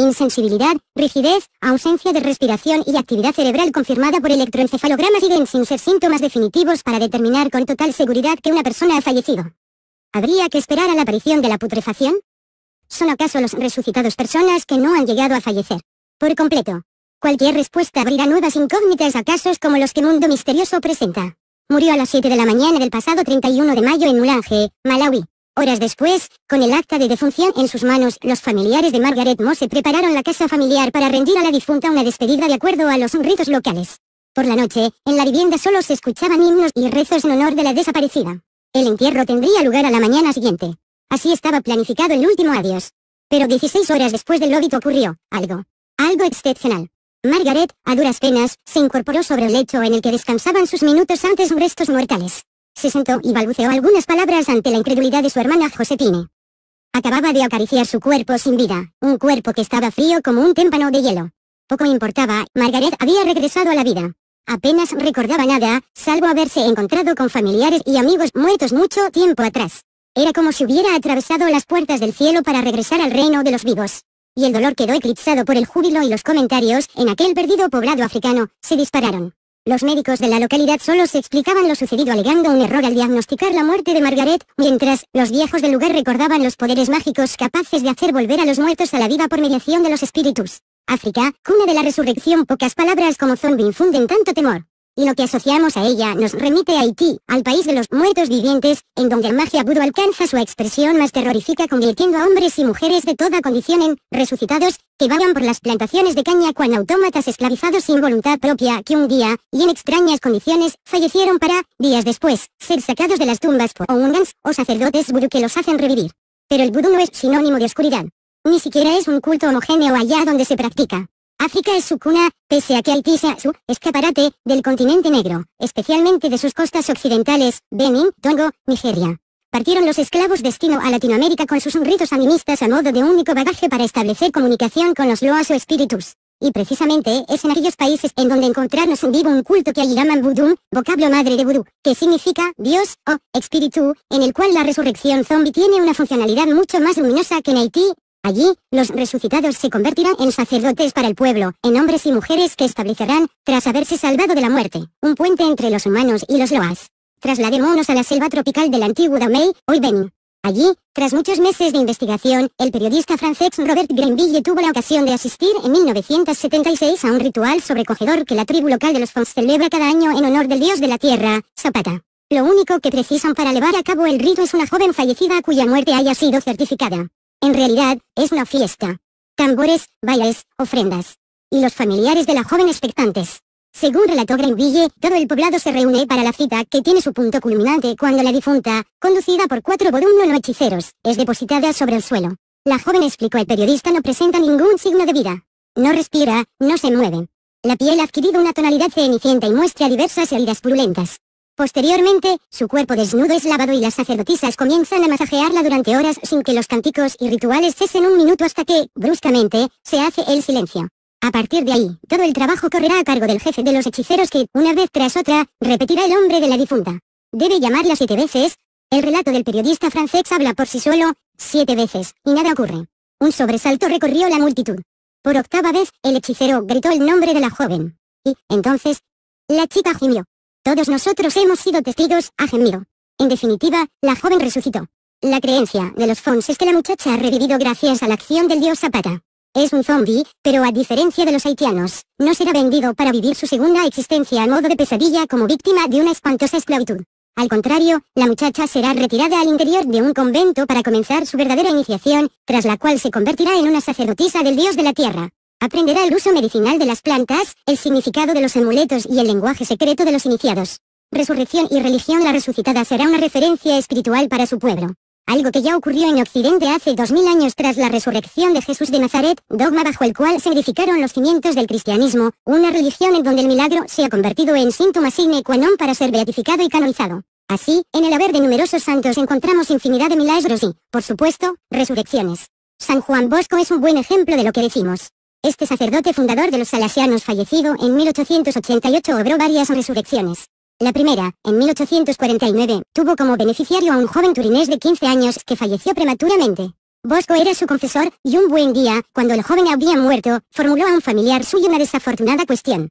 insensibilidad, rigidez, ausencia de respiración y actividad cerebral confirmada por electroencefalograma siguen sin ser síntomas definitivos para determinar con total seguridad que una persona ha fallecido. ¿Habría que esperar a la aparición de la putrefacción? ¿Son acaso los resucitados personas que no han llegado a fallecer? Por completo. Cualquier respuesta abrirá nuevas incógnitas a casos como los que Mundo Misterioso presenta. Murió a las 7 de la mañana del pasado 31 de mayo en Mulange, Malawi. Horas después, con el acta de defunción en sus manos, los familiares de Margaret se prepararon la casa familiar para rendir a la difunta una despedida de acuerdo a los ritos locales. Por la noche, en la vivienda solo se escuchaban himnos y rezos en honor de la desaparecida. El entierro tendría lugar a la mañana siguiente. Así estaba planificado el último adiós. Pero 16 horas después del óbito ocurrió algo. Algo excepcional. Margaret, a duras penas, se incorporó sobre el lecho en el que descansaban sus minutos antes restos mortales. Se sentó y balbuceó algunas palabras ante la incredulidad de su hermana Josepine. Acababa de acariciar su cuerpo sin vida, un cuerpo que estaba frío como un témpano de hielo. Poco importaba, Margaret había regresado a la vida. Apenas recordaba nada, salvo haberse encontrado con familiares y amigos muertos mucho tiempo atrás. Era como si hubiera atravesado las puertas del cielo para regresar al reino de los vivos. Y el dolor quedó eclipsado por el júbilo y los comentarios, en aquel perdido poblado africano, se dispararon. Los médicos de la localidad solo se explicaban lo sucedido alegando un error al diagnosticar la muerte de Margaret, mientras, los viejos del lugar recordaban los poderes mágicos capaces de hacer volver a los muertos a la vida por mediación de los espíritus. África, cuna de la resurrección pocas palabras como zombie infunden tanto temor y lo que asociamos a ella nos remite a Haití, al país de los muertos vivientes, en donde magia vudú alcanza su expresión más terrorífica convirtiendo a hombres y mujeres de toda condición en resucitados, que vagan por las plantaciones de caña cuando autómatas esclavizados sin voluntad propia que un día, y en extrañas condiciones, fallecieron para, días después, ser sacados de las tumbas por oungans o sacerdotes vudú que los hacen revivir. Pero el vudú no es sinónimo de oscuridad. Ni siquiera es un culto homogéneo allá donde se practica. África es su cuna, pese a que Haití sea su escaparate del continente negro, especialmente de sus costas occidentales, Benin, Tongo, Nigeria. Partieron los esclavos destino a Latinoamérica con sus ritos animistas a modo de único bagaje para establecer comunicación con los loas o espíritus. Y precisamente es en aquellos países en donde encontrarnos en vivo un culto que allí llaman vudú, vocablo madre de vudú, que significa Dios o espíritu, en el cual la resurrección zombie tiene una funcionalidad mucho más luminosa que en Haití, Allí, los resucitados se convertirán en sacerdotes para el pueblo, en hombres y mujeres que establecerán, tras haberse salvado de la muerte, un puente entre los humanos y los loas. Trasladémonos a la selva tropical del antiguo Damey, hoy Benin. Allí, tras muchos meses de investigación, el periodista francés Robert Grenville tuvo la ocasión de asistir en 1976 a un ritual sobrecogedor que la tribu local de los Fons celebra cada año en honor del dios de la tierra, Zapata. Lo único que precisan para llevar a cabo el rito es una joven fallecida cuya muerte haya sido certificada. En realidad, es una fiesta. Tambores, bailes, ofrendas. Y los familiares de la joven expectantes. Según relató Greenville, todo el poblado se reúne para la cita que tiene su punto culminante cuando la difunta, conducida por cuatro no hechiceros, es depositada sobre el suelo. La joven explicó el periodista no presenta ningún signo de vida. No respira, no se mueve. La piel ha adquirido una tonalidad cenicienta y muestra diversas heridas purulentas. Posteriormente, su cuerpo desnudo es lavado y las sacerdotisas comienzan a masajearla durante horas sin que los cánticos y rituales cesen un minuto hasta que, bruscamente, se hace el silencio. A partir de ahí, todo el trabajo correrá a cargo del jefe de los hechiceros que, una vez tras otra, repetirá el nombre de la difunta. Debe llamarla siete veces. El relato del periodista francés habla por sí solo, siete veces, y nada ocurre. Un sobresalto recorrió la multitud. Por octava vez, el hechicero gritó el nombre de la joven. Y, entonces, la chica gimió. Todos nosotros hemos sido testigos, a gemido. En definitiva, la joven resucitó. La creencia de los Fons es que la muchacha ha revivido gracias a la acción del dios Zapata. Es un zombie, pero a diferencia de los haitianos, no será vendido para vivir su segunda existencia a modo de pesadilla como víctima de una espantosa esclavitud. Al contrario, la muchacha será retirada al interior de un convento para comenzar su verdadera iniciación, tras la cual se convertirá en una sacerdotisa del dios de la tierra. Aprenderá el uso medicinal de las plantas, el significado de los amuletos y el lenguaje secreto de los iniciados. Resurrección y religión La resucitada será una referencia espiritual para su pueblo. Algo que ya ocurrió en Occidente hace 2000 años tras la resurrección de Jesús de Nazaret, dogma bajo el cual se edificaron los cimientos del cristianismo, una religión en donde el milagro se ha convertido en síntoma sine qua non para ser beatificado y canonizado. Así, en el haber de numerosos santos encontramos infinidad de milagros y, por supuesto, resurrecciones. San Juan Bosco es un buen ejemplo de lo que decimos. Este sacerdote fundador de los salesianos fallecido en 1888 obró varias resurrecciones. La primera, en 1849, tuvo como beneficiario a un joven turinés de 15 años que falleció prematuramente. Bosco era su confesor, y un buen día, cuando el joven había muerto, formuló a un familiar suyo una desafortunada cuestión.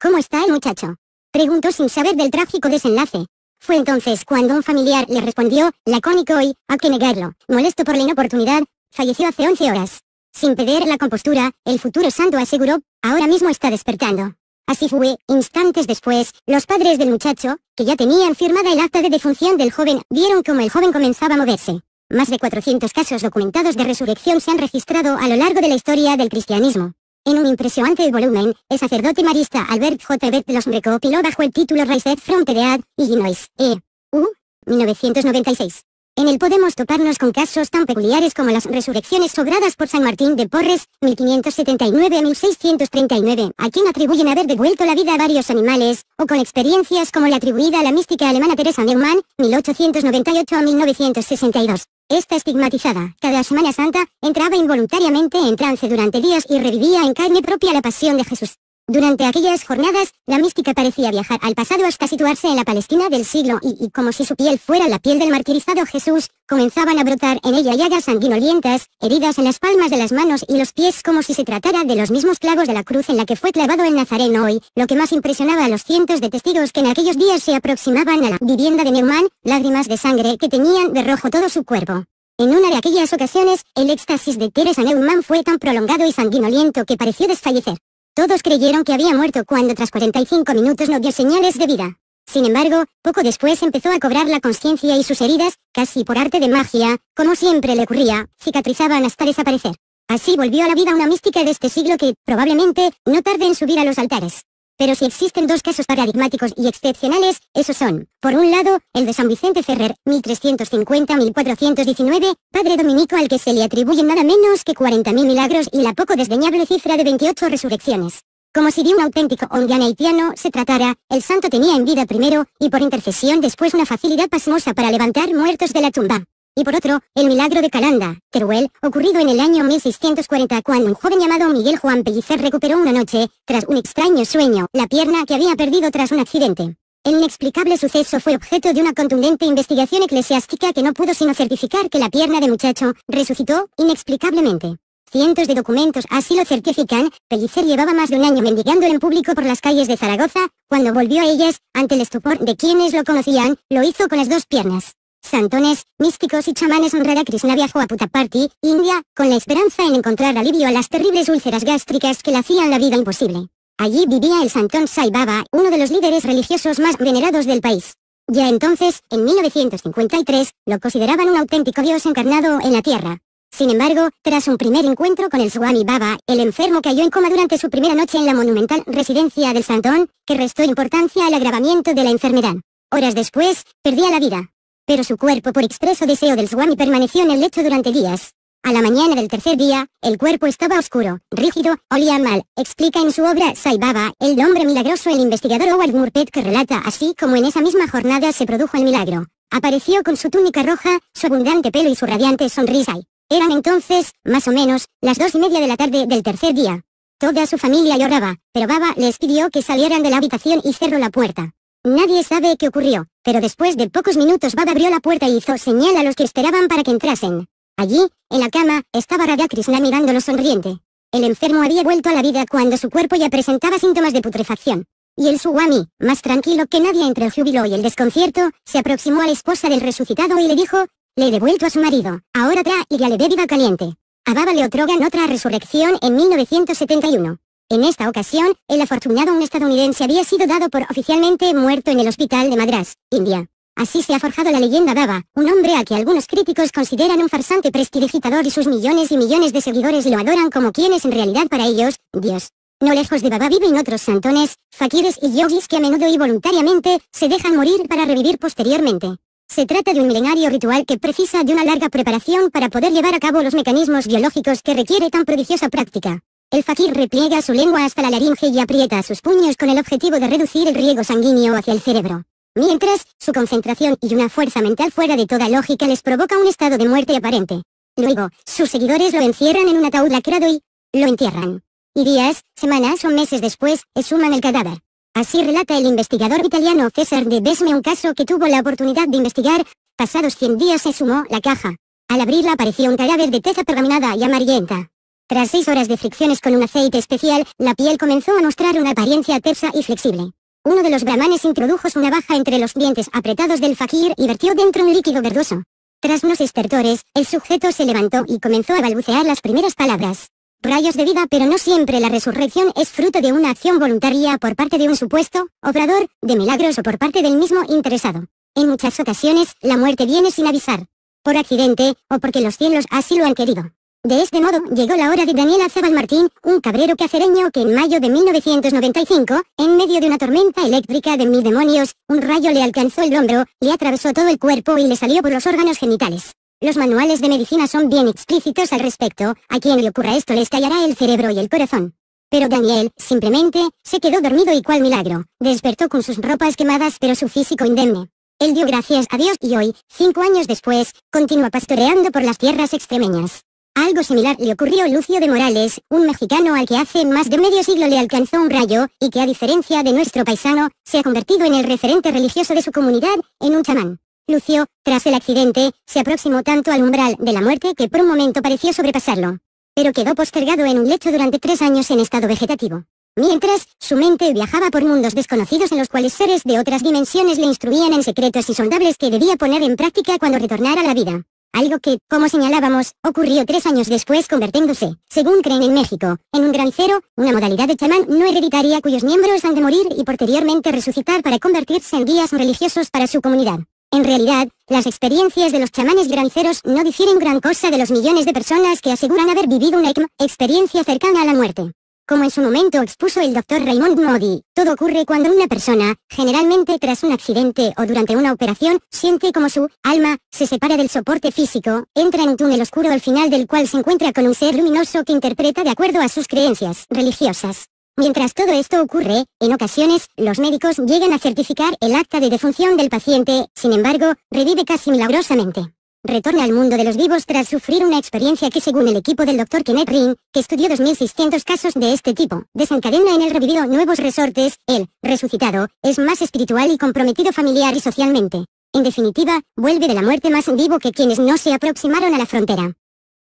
¿Cómo está el muchacho? Preguntó sin saber del trágico desenlace. Fue entonces cuando un familiar le respondió, lacónico hoy, a que negarlo, molesto por la inoportunidad, falleció hace 11 horas. Sin perder la compostura, el futuro santo aseguró, ahora mismo está despertando. Así fue, instantes después, los padres del muchacho, que ya tenían firmada el acta de defunción del joven, vieron cómo el joven comenzaba a moverse. Más de 400 casos documentados de resurrección se han registrado a lo largo de la historia del cristianismo. En un impresionante volumen, el sacerdote marista Albert J. Bert los recopiló bajo el título Raised from the Dead, Illinois, E. U. 1996. En el podemos toparnos con casos tan peculiares como las resurrecciones sobradas por San Martín de Porres, 1579 a 1639, a quien atribuyen haber devuelto la vida a varios animales, o con experiencias como la atribuida a la mística alemana Teresa Neumann, 1898 a 1962. Esta estigmatizada, cada Semana Santa, entraba involuntariamente en trance durante días y revivía en carne propia la pasión de Jesús. Durante aquellas jornadas, la mística parecía viajar al pasado hasta situarse en la Palestina del siglo y, como si su piel fuera la piel del martirizado Jesús, comenzaban a brotar en ella llagas sanguinolientas, heridas en las palmas de las manos y los pies como si se tratara de los mismos clavos de la cruz en la que fue clavado el Nazareno hoy, lo que más impresionaba a los cientos de testigos que en aquellos días se aproximaban a la vivienda de Neumann, lágrimas de sangre que tenían de rojo todo su cuerpo. En una de aquellas ocasiones, el éxtasis de Teresa Neumann fue tan prolongado y sanguinoliento que pareció desfallecer. Todos creyeron que había muerto cuando tras 45 minutos no dio señales de vida. Sin embargo, poco después empezó a cobrar la conciencia y sus heridas, casi por arte de magia, como siempre le ocurría, cicatrizaban hasta desaparecer. Así volvió a la vida una mística de este siglo que, probablemente, no tarde en subir a los altares. Pero si existen dos casos paradigmáticos y excepcionales, esos son, por un lado, el de San Vicente Ferrer, 1350-1419, padre dominico al que se le atribuyen nada menos que 40.000 milagros y la poco desdeñable cifra de 28 resurrecciones. Como si de un auténtico ondianaitiano haitiano se tratara, el santo tenía en vida primero, y por intercesión después una facilidad pasmosa para levantar muertos de la tumba y por otro, el milagro de Calanda, Teruel, ocurrido en el año 1640 cuando un joven llamado Miguel Juan Pellicer recuperó una noche, tras un extraño sueño, la pierna que había perdido tras un accidente. El inexplicable suceso fue objeto de una contundente investigación eclesiástica que no pudo sino certificar que la pierna del muchacho resucitó inexplicablemente. Cientos de documentos así lo certifican, Pellicer llevaba más de un año mendigando en público por las calles de Zaragoza, cuando volvió a ellas, ante el estupor de quienes lo conocían, lo hizo con las dos piernas santones, místicos y chamanes Honrada Krishna viajó a Puttaparthi, India, con la esperanza en encontrar alivio a las terribles úlceras gástricas que le hacían la vida imposible. Allí vivía el santón Sai Baba, uno de los líderes religiosos más venerados del país. Ya entonces, en 1953, lo consideraban un auténtico dios encarnado en la tierra. Sin embargo, tras un primer encuentro con el Swami Baba, el enfermo cayó en coma durante su primera noche en la monumental residencia del Santón, que restó importancia al agravamiento de la enfermedad. Horas después, perdía la vida pero su cuerpo por expreso deseo del Swami permaneció en el lecho durante días. A la mañana del tercer día, el cuerpo estaba oscuro, rígido, olía mal, explica en su obra Sai Baba, el hombre milagroso el investigador Howard Murpet que relata así como en esa misma jornada se produjo el milagro. Apareció con su túnica roja, su abundante pelo y su radiante sonrisa. Eran entonces, más o menos, las dos y media de la tarde del tercer día. Toda su familia lloraba, pero Baba les pidió que salieran de la habitación y cerró la puerta. Nadie sabe qué ocurrió, pero después de pocos minutos Baba abrió la puerta y hizo señal a los que esperaban para que entrasen. Allí, en la cama, estaba Radha Krishna mirándolo sonriente. El enfermo había vuelto a la vida cuando su cuerpo ya presentaba síntomas de putrefacción. Y el Suwami, más tranquilo que nadie entre el júbilo y el desconcierto, se aproximó a la esposa del resucitado y le dijo, le he devuelto a su marido, ahora trae y le bebida caliente. A Baba le otorgan otra resurrección en 1971. En esta ocasión, el afortunado un estadounidense había sido dado por oficialmente muerto en el hospital de Madras, India. Así se ha forjado la leyenda Baba, un hombre a que algunos críticos consideran un farsante prestidigitador y sus millones y millones de seguidores lo adoran como quien es en realidad para ellos, Dios. No lejos de Baba viven otros santones, fakires y yogis que a menudo y voluntariamente se dejan morir para revivir posteriormente. Se trata de un milenario ritual que precisa de una larga preparación para poder llevar a cabo los mecanismos biológicos que requiere tan prodigiosa práctica. El fakir repliega su lengua hasta la laringe y aprieta sus puños con el objetivo de reducir el riego sanguíneo hacia el cerebro. Mientras, su concentración y una fuerza mental fuera de toda lógica les provoca un estado de muerte aparente. Luego, sus seguidores lo encierran en un ataúd lacrado y lo entierran. Y días, semanas o meses después, exhuman el cadáver. Así relata el investigador italiano César de Besme un caso que tuvo la oportunidad de investigar, pasados 100 días se sumó la caja. Al abrirla apareció un cadáver de teza pergaminada y amarillenta. Tras seis horas de fricciones con un aceite especial, la piel comenzó a mostrar una apariencia tersa y flexible. Uno de los brahmanes introdujo su navaja entre los dientes apretados del fakir y vertió dentro un líquido verdoso. Tras unos estertores, el sujeto se levantó y comenzó a balbucear las primeras palabras. Rayos de vida, pero no siempre la resurrección es fruto de una acción voluntaria por parte de un supuesto, obrador, de milagros o por parte del mismo interesado. En muchas ocasiones, la muerte viene sin avisar. Por accidente, o porque los cielos así lo han querido. De este modo, llegó la hora de Daniel Azabal Martín, un cabrero cacereño que en mayo de 1995, en medio de una tormenta eléctrica de mil demonios, un rayo le alcanzó el hombro, le atravesó todo el cuerpo y le salió por los órganos genitales. Los manuales de medicina son bien explícitos al respecto, a quien le ocurra esto le estallará el cerebro y el corazón. Pero Daniel, simplemente, se quedó dormido y cual milagro, despertó con sus ropas quemadas pero su físico indemne. Él dio gracias a Dios y hoy, cinco años después, continúa pastoreando por las tierras extremeñas. Algo similar le ocurrió a Lucio de Morales, un mexicano al que hace más de medio siglo le alcanzó un rayo, y que a diferencia de nuestro paisano, se ha convertido en el referente religioso de su comunidad, en un chamán. Lucio, tras el accidente, se aproximó tanto al umbral de la muerte que por un momento pareció sobrepasarlo. Pero quedó postergado en un lecho durante tres años en estado vegetativo. Mientras, su mente viajaba por mundos desconocidos en los cuales seres de otras dimensiones le instruían en secretos insondables que debía poner en práctica cuando retornara a la vida algo que, como señalábamos, ocurrió tres años después convirtiéndose, según creen en México, en un granicero, una modalidad de chamán no hereditaria cuyos miembros han de morir y posteriormente resucitar para convertirse en guías religiosos para su comunidad. En realidad, las experiencias de los chamanes graniceros no difieren gran cosa de los millones de personas que aseguran haber vivido una experiencia cercana a la muerte. Como en su momento expuso el doctor Raymond Modi, todo ocurre cuando una persona, generalmente tras un accidente o durante una operación, siente como su alma se separa del soporte físico, entra en un túnel oscuro al final del cual se encuentra con un ser luminoso que interpreta de acuerdo a sus creencias religiosas. Mientras todo esto ocurre, en ocasiones, los médicos llegan a certificar el acta de defunción del paciente, sin embargo, revive casi milagrosamente retorna al mundo de los vivos tras sufrir una experiencia que según el equipo del Dr. Kenneth Green, que estudió 2.600 casos de este tipo, desencadena en el revivido nuevos resortes, el resucitado, es más espiritual y comprometido familiar y socialmente. En definitiva, vuelve de la muerte más vivo que quienes no se aproximaron a la frontera.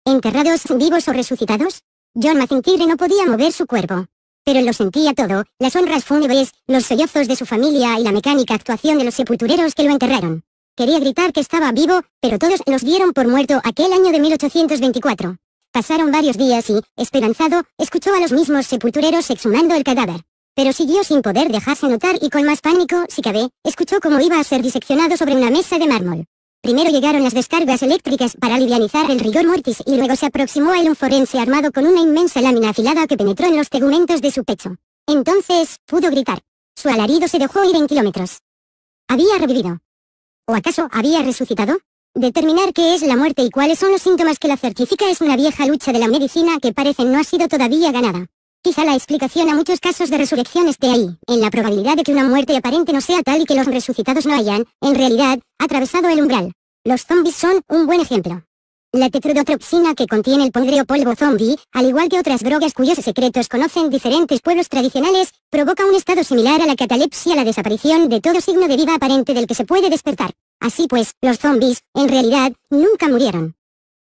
¿Enterrados vivos o resucitados? John Macintyre no podía mover su cuerpo. Pero lo sentía todo, las honras fúnebres, los sollozos de su familia y la mecánica actuación de los sepultureros que lo enterraron. Quería gritar que estaba vivo, pero todos los dieron por muerto aquel año de 1824. Pasaron varios días y, esperanzado, escuchó a los mismos sepultureros exhumando el cadáver. Pero siguió sin poder dejarse notar y con más pánico, si cabe, escuchó cómo iba a ser diseccionado sobre una mesa de mármol. Primero llegaron las descargas eléctricas para alivianizar el rigor mortis y luego se aproximó a él un forense armado con una inmensa lámina afilada que penetró en los tegumentos de su pecho. Entonces, pudo gritar. Su alarido se dejó ir en kilómetros. Había revivido. ¿O acaso había resucitado? Determinar qué es la muerte y cuáles son los síntomas que la certifica es una vieja lucha de la medicina que parece no ha sido todavía ganada. Quizá la explicación a muchos casos de resurrección esté ahí, en la probabilidad de que una muerte aparente no sea tal y que los resucitados no hayan, en realidad, atravesado el umbral. Los zombies son un buen ejemplo. La tetrodotroxina que contiene el pondreo polvo zombie, al igual que otras drogas cuyos secretos conocen diferentes pueblos tradicionales, provoca un estado similar a la catalepsia, la desaparición de todo signo de vida aparente del que se puede despertar. Así pues, los zombies, en realidad, nunca murieron.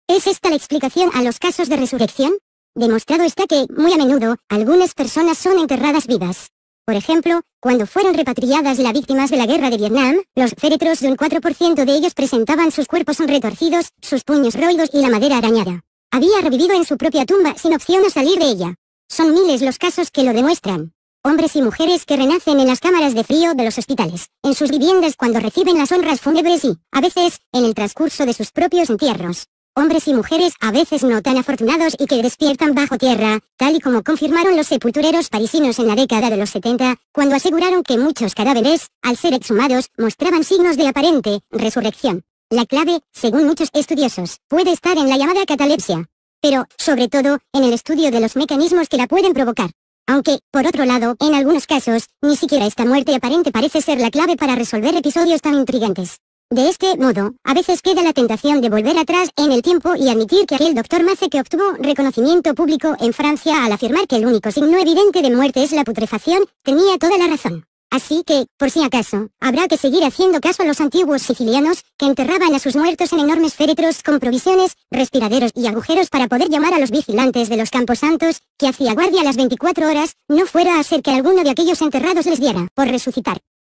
¿Es esta la explicación a los casos de resurrección? Demostrado está que, muy a menudo, algunas personas son enterradas vivas. Por ejemplo, cuando fueron repatriadas las víctimas de la guerra de Vietnam, los féretros de un 4% de ellos presentaban sus cuerpos retorcidos, sus puños roídos y la madera arañada. Había revivido en su propia tumba sin opción a salir de ella. Son miles los casos que lo demuestran hombres y mujeres que renacen en las cámaras de frío de los hospitales, en sus viviendas cuando reciben las honras fúnebres y, a veces, en el transcurso de sus propios entierros. Hombres y mujeres a veces no tan afortunados y que despiertan bajo tierra, tal y como confirmaron los sepultureros parisinos en la década de los 70, cuando aseguraron que muchos cadáveres, al ser exhumados, mostraban signos de aparente resurrección. La clave, según muchos estudiosos, puede estar en la llamada catalepsia, pero, sobre todo, en el estudio de los mecanismos que la pueden provocar. Aunque, por otro lado, en algunos casos, ni siquiera esta muerte aparente parece ser la clave para resolver episodios tan intrigantes. De este modo, a veces queda la tentación de volver atrás en el tiempo y admitir que aquel doctor Mace que obtuvo reconocimiento público en Francia al afirmar que el único signo evidente de muerte es la putrefacción, tenía toda la razón. Así que, por si acaso, habrá que seguir haciendo caso a los antiguos sicilianos, que enterraban a sus muertos en enormes féretros con provisiones, respiraderos y agujeros para poder llamar a los vigilantes de los camposantos, que hacía guardia las 24 horas, no fuera a ser que alguno de aquellos enterrados les diera por resucitar.